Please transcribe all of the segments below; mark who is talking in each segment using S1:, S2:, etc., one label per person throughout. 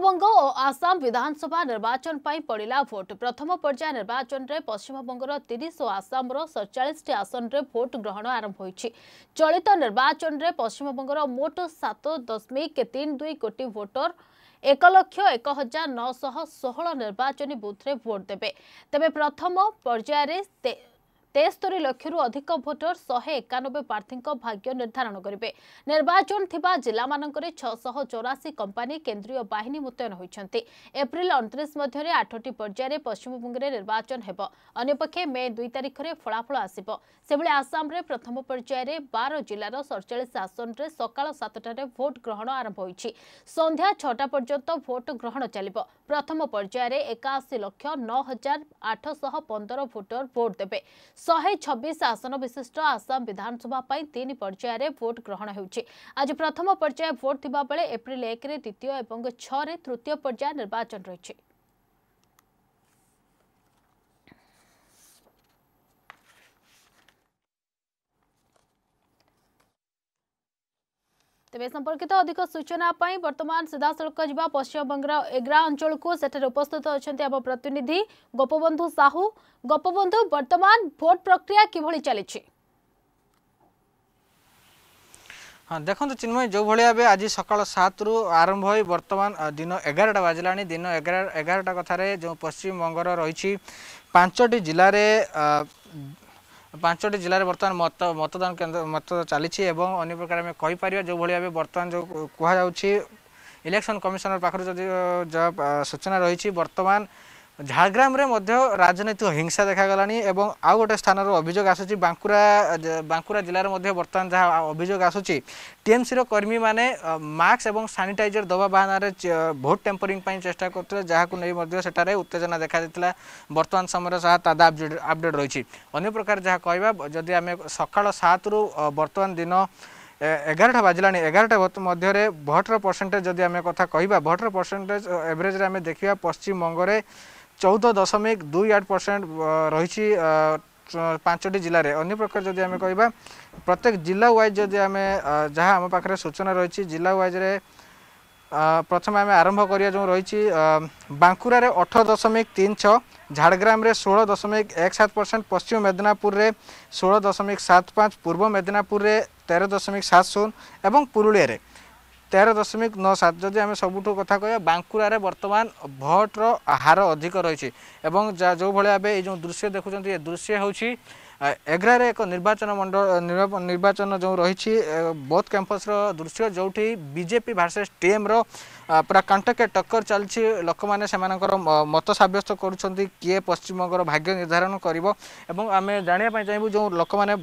S1: পশ্চিমবঙ্গ ও আসাম বিধানসভা নির্বাচন পাই পড়া ভোট প্রথম পর্যায় নির্বাচনের পশ্চিমবঙ্গর তিরিশ ও আসামর সড়চাশটি আসনরে ভোট গ্রহণ আরম্ভ হয়েছে চলিত নির্বাচনের পশ্চিমবঙ্গর মোট সাত দশমিক তিন দুই কোটি ভোটর ଏକ ଲକ୍ଷ ଏକ ହଜାର ନଅଶହ ଷୋହଳ ନିର୍ବାଚନୀ ବୁଥରେ ଭୋଟ ଦେବେ ତେବେ ପ୍ରଥମ ପର୍ଯ୍ୟାୟରେ তেস্তরি লক্ষর অধিক ভোটর শহে একানবে প্রার্থী ভাগ্য নির্ধারণ করবে নির্বাচন থাকা জেলা মানকরে ছশহ চৌরাশি কোম্পানি কেন্দ্রীয় বাহিনী মুতয়ন হয়েছেন এপ্রিল অনত্রিশ মধ্যে আঠটি পর্যায়ে পশ্চিমবঙ্গে নির্বাচন হব অন্যপক্ষে মে দুই তারিখে ফলাফল আসব সেভাবে আসামে প্রথম পর্যায়ে বার জেলার সড়চাশ আসনরে সকাল সাতটার ভোট গ্রহণ আরম্ভ হয়েছে সন্ধ্যা ছটা পর্যন্ত ভোট গ্রহণ চালব প্রথম পর্যায়ে একাশি লক্ষ ন হাজার আটশহ পনেরো ভোটর ভোট দেবে ଶହେ ଛବିଶ ଆସନ ବିଶିଷ୍ଟ ଆସାମ ବିଧାନସଭା ପାଇଁ ତିନି ପର୍ଯ୍ୟାୟରେ ଭୋଟ୍ ଗ୍ରହଣ ହେଉଛି ଆଜି ପ୍ରଥମ ପର୍ଯ୍ୟାୟ ଭୋଟ୍ ଥିବାବେଳେ ଏପ୍ରିଲ ଏକରେ ଦ୍ୱିତୀୟ ଏବଂ ଛଅରେ ତୃତୀୟ ପର୍ଯ୍ୟାୟ ନିର୍ବାଚନ ରହିଛି ତେବେ ସମ୍ପର୍କିତ ଅଧିକ ସୂଚନା ପାଇଁ ବର୍ତ୍ତମାନ ସିଧାସଳଖ ଯିବା ପଶ୍ଚିମବଙ୍ଗର ଏଗ୍ରା ଅଞ୍ଚଳକୁ ସେଠାରେ ଉପସ୍ଥିତ ଅଛନ୍ତି ଆମ ପ୍ରତିନିଧି ଗୋପବନ୍ଧୁ ସାହୁ ଗୋପବନ୍ଧୁ ବର୍ତ୍ତମାନ ଭୋଟ ପ୍ରକ୍ରିୟା କିଭଳି ଚାଲିଛି
S2: ହଁ ଦେଖନ୍ତୁ ଚିନ୍ମୟ ଯେଉଁଭଳି ଭାବେ ଆଜି ସକାଳ ସାତରୁ ଆରମ୍ଭ ହୋଇ ବର୍ତ୍ତମାନ ଦିନ ଏଗାରଟା ବାଜିଲାଣି ଦିନ ଏଗାର ଏଗାରଟା କଥାରେ ଯେଉଁ ପଶ୍ଚିମବଙ୍ଗର ରହିଛି ପାଞ୍ଚଟି ଜିଲ୍ଲାରେ ପାଞ୍ଚଟି ଜିଲ୍ଲାରେ ବର୍ତ୍ତମାନ ମତ ମତଦାନ କେନ୍ଦ୍ର ମତ ଚାଲିଛି ଏବଂ ଅନ୍ୟ ପ୍ରକାର ଆମେ କହିପାରିବା ଯେଉଁଭଳି ଭାବେ ବର୍ତ୍ତମାନ ଯେଉଁ କୁହାଯାଉଛି ଇଲେକ୍ସନ୍ କମିଶନର ପାଖରୁ ଯଦି ଯାହା ସୂଚନା ରହିଛି ବର୍ତ୍ତମାନ ঝাড়গ্রামে মধ্য রাজনৈতিক হিংসা দেখা দেখাগলানি এবং আউ গোটে স্থানর অভিযোগ আসুচি বাঁকুড়া বাঁকুড়া জেলার মধ্যে বর্তমান যা অভিযোগ আসুচি টিএমসি কর্মী মানে মাস্ক এবং সানিটাইজর দেওয়া বাহানার ভোট টেম্পরিং চেষ্টা করুলে যা মধ্য সেটারে উত্তেজনা দেখা যাই বর্তমান সময় সাহা তাদা আপডেট রয়েছে অন্য প্রকার যা কহা যদি আমি সকাল সাত রু বর্তমান দিন এগারোটা বাজলা এগারোটা মধ্যে ভোটর পরসেটেজ যদি আমি কথা কহা ভোটর পরসেটেজ এভরেজে আমি দেখা পশ্চিমবঙ্গের চৌদ দশমিক দুই আট পরসেন্ট রয়েছে ପାଞ୍ଚଟି ଜିଲ୍ଲାରେ ଅନ୍ୟ ପ୍ରକାର ଯଦି ଆମେ କହିବା ପ୍ରତ୍ୟେକ ଜିଲ୍ଲା ୱାଇଜ୍ ଯଦି ଆମେ ଯାହା ଆମ ପାଖରେ ସୂଚନା ରହିଛି ଜିଲ୍ଲା ୱାଇଜ୍ରେ ପ୍ରଥମେ ଆମେ ଆରମ୍ଭ କରିବା ଯେଉଁ ରହିଛି ବାଙ୍କୁରାରେ ଅଠର ଦଶମିକ ତିନି ଛଅ ଝାଡ଼ଗ୍ରାମରେ ଷୋହଳ ଦଶମିକ ଏକ ସାତ ପରସେଣ୍ଟ ପଶ୍ଚିମ ମେଦିନାପୁରରେ ଷୋହଳ ଦଶମିକ ସାତ ପାଞ୍ଚ ପୂର୍ବ ମେଦିନାପୁରରେ ତେର ଦଶମିକ ସାତ ଶୂନ ଏବଂ ପୁରୁଲିଆରେ তের দশমিক ন সাত যদি আমি সবুঠু কথা কহা বাঁকুড়ার বর্তমান ভোটর হার অধিক রয়েছে এবং যা যেভাবে ভাবে এই যে দৃশ্য দেখুছেন এ দৃশ্য হচ্ছে ଏଗ୍ରାରେ ଏକ ନିର୍ବାଚନ ମଣ୍ଡଳ ନିର୍ବାଚନ ଯେଉଁ ରହିଛି ବୌଦ୍ଧ କ୍ୟାମ୍ପସର ଦୃଶ୍ୟ ଯେଉଁଠି ବିଜେପି ଭର୍ସେସ୍ ଟିଏମ୍ର ପୁରା କାଣ୍ଟକେ ଟକ୍କର ଚାଲିଛି ଲୋକମାନେ ସେମାନଙ୍କର ମତ ସାବ୍ୟସ୍ତ କରୁଛନ୍ତି କିଏ ପଶ୍ଚିମବଙ୍ଗର ଭାଗ୍ୟ ନିର୍ଦ୍ଧାରଣ କରିବ ଏବଂ ଆମେ ଜାଣିବା ପାଇଁ ଚାହିଁବୁ ଯେଉଁ ଲୋକମାନେ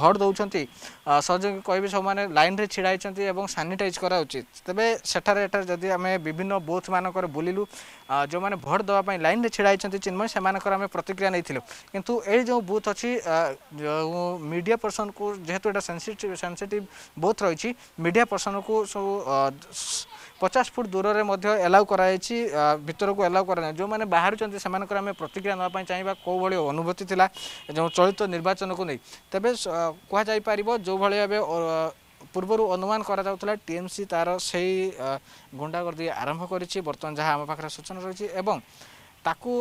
S2: ଭୋଟ ଦେଉଛନ୍ତି ସହଯୋଗ କହିବି ସବୁମାନେ ଲାଇନ୍ରେ ଛିଡ଼ା ହୋଇଛନ୍ତି ଏବଂ ସାନିଟାଇଜ୍ କରାଯାଉଛି ତେବେ ସେଠାରେ ଏଠାରେ ଯଦି ଆମେ ବିଭିନ୍ନ ବୁଥମାନଙ୍କରେ ବୁଲିଲୁ ଯେଉଁମାନେ ଭୋଟ ଦେବା ପାଇଁ ଲାଇନ୍ରେ ଛିଡ଼ା ହୋଇଛନ୍ତି ଚିନ୍ମୟ ସେମାନଙ୍କର ଆମେ ପ୍ରତିକ୍ରିୟା ନେଇଥିଲୁ କିନ୍ତୁ ଏଇ ଯେଉଁ ବୁଥ୍ ଅଛି মিডিয়া পর্সনকু যেহেতু এটা সেনসিটিভ সেনসিটিভ বোথ রয়েছে মিডিয়া পর্সনকু সবু পচাশ ফুট দূরের মধ্যে এলাউ করা হয়েছে ভিতরকু এলাউ করা নাই যে বাহুচান সে আমি প্রতিক্রিয়া নেওয়া চাইবা কেউভাবে অনুভূতি লা যে চলিত নির্বাচনকু নেই তবে কুহযাইপার যেভাবে ভাবে পূর্বর অনুমান করা যাওয়া টিএমসি তার সেই গুন্ডাগর্দি আরম্ভ করেছে বর্তমান যা আমার পাখে সূচনা রয়েছে এবং ତାକୁ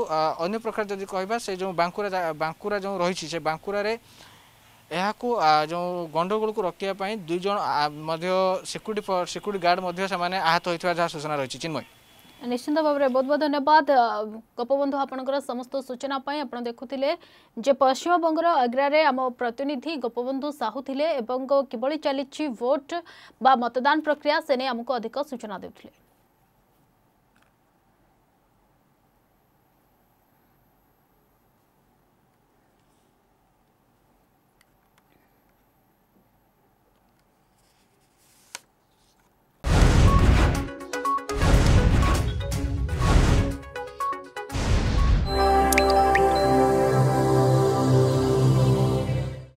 S2: ଅନ୍ୟ ପ୍ରକାର ଯଦି କହିବା ସେ ଯେଉଁ ବାଙ୍କୁରା ବାଙ୍କୁରା ଯେଉଁ ରହିଛି ସେ ବାଙ୍କୁରାରେ ଏହାକୁ ଯେଉଁ ଗଣ୍ଡଗୋଳକୁ ରୋକିବା ପାଇଁ ଦୁଇ ଜଣ ମଧ୍ୟ ସିକ୍ୟୁରିଟି ସିକ୍ୟୁରିଟି ଗାର୍ଡ ମଧ୍ୟ ସେମାନେ ଆହତ ହୋଇଥିବା ଯାହା ସୂଚନା ରହିଛି ଚିନ୍ମୟ
S1: ନିଶ୍ଚିନ୍ତ ଭାବରେ ବହୁତ ବହୁତ ଧନ୍ୟବାଦ ଗୋପବନ୍ଧୁ ଆପଣଙ୍କର ସମସ୍ତ ସୂଚନା ପାଇଁ ଆପଣ ଦେଖୁଥିଲେ ଯେ ପଶ୍ଚିମବଙ୍ଗର ଆଗ୍ରାରେ ଆମ ପ୍ରତିନିଧି ଗୋପବନ୍ଧୁ ସାହୁ ଥିଲେ ଏବଂ କିଭଳି ଚାଲିଛି ଭୋଟ ବା ମତଦାନ ପ୍ରକ୍ରିୟା ସେ ନେଇ ଆମକୁ ଅଧିକ ସୂଚନା ଦେଉଥିଲେ